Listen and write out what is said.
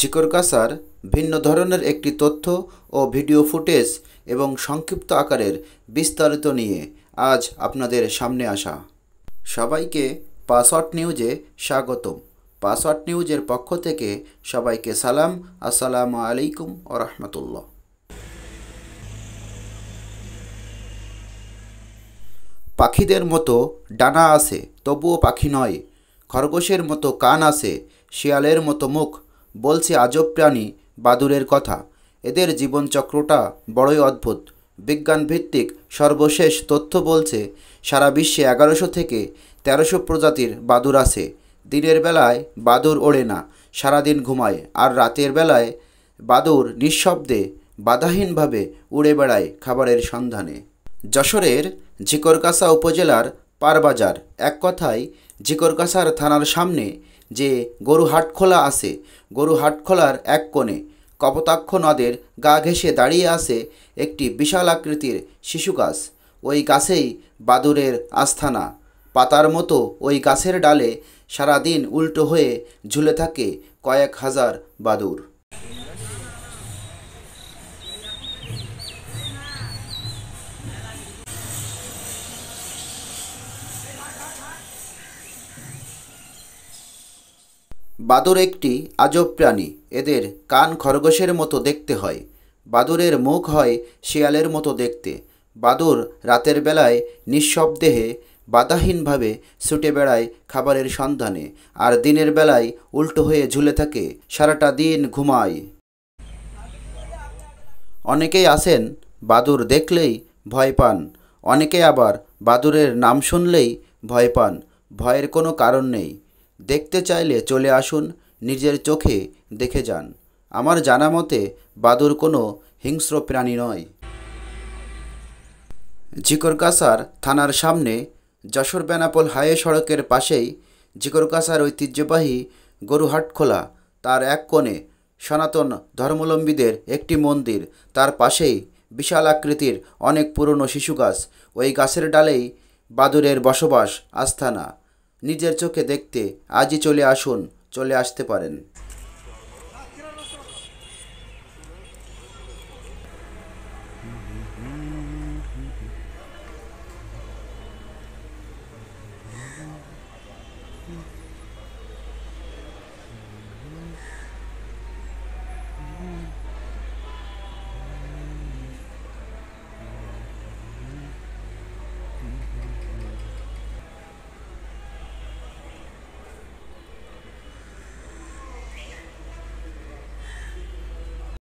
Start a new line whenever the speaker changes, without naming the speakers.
জিকর কাসার ভিন্ন ধরনের একটি তথ্য ও ভিডিও ফুটেজ এবং সংক্ষিপ্ত আকারের বিস্তারিত নিয়ে আজ আপনাদের সামনে আসা সবাইকে পাসওয়ার্ড নিউজে স্বাগতম পাসওয়ার্ড নিউজের পক্ষ থেকে সবাইকে সালাম আসসালামু আলাইকুম ও রহমতুল্লাহ পাখিদের মতো ডানা আছে তবুও পাখি নয় খরগোশের মতো কান আছে শিয়ালের মতো মুখ বলছে আজব প্রাণী বাদুরের কথা এদের জীবনচক্রটা বড়ই অদ্ভুত বিজ্ঞানভিত্তিক সর্বশেষ তথ্য বলছে সারা বিশ্বে এগারোশো থেকে তেরোশো প্রজাতির বাদুর আছে দিনের বেলায় বাদুর ওড়ে না সারাদিন ঘুমায় আর রাতের বেলায় বাদুর নিঃশব্দে বাধাহীনভাবে উড়ে বেড়ায় খাবারের সন্ধানে যশোরের ঝিকরকাসা উপজেলার পারবাজার এক কথায় জিকরকাছার থানার সামনে যে গরু হাটখোলা আছে গরু হাটখোলার এক কোণে কপতাক্ষ নদের গা ঘেঁষে দাঁড়িয়ে আছে একটি বিশাল আকৃতির শিশু গাছ ওই গাছেই বাদুরের আস্থানা পাতার মতো ওই গাছের ডালে সারাদিন উল্টো হয়ে ঝুলে থাকে কয়েক হাজার বাদুর বাদুর একটি আজব প্রাণী এদের কান খরগোশের মতো দেখতে হয় বাদুরের মুখ হয় শিয়ালের মতো দেখতে বাদুর রাতের বেলায় নিঃশব্দেহে বাধাহীনভাবে ছুটে বেড়ায় খাবারের সন্ধানে আর দিনের বেলায় উল্টো হয়ে ঝুলে থাকে সারাটা দিন ঘুমায় অনেকেই আছেন বাদুর দেখলেই ভয় পান অনেকে আবার বাদুরের নাম শুনলেই ভয় পান ভয়ের কোনো কারণ নেই দেখতে চাইলে চলে আসুন নিজের চোখে দেখে যান আমার জানা মতে বাদুর কোনো হিংস্র প্রাণী নয় জিকরকাসার থানার সামনে যশোর বেনাপোল হাইওয়ে সড়কের পাশেই জিকরকাসার ঐতিহ্যবাহী গরুহাট খোলা তার এক কোণে সনাতন ধর্মলম্বীদের একটি মন্দির তার পাশেই বিশাল আকৃতির অনেক পুরনো শিশু গাছ ওই গাছের ডালেই বাদুরের বসবাস আস্থানা নিজের চোখে দেখতে আজই চলে আসুন চলে আসতে পারেন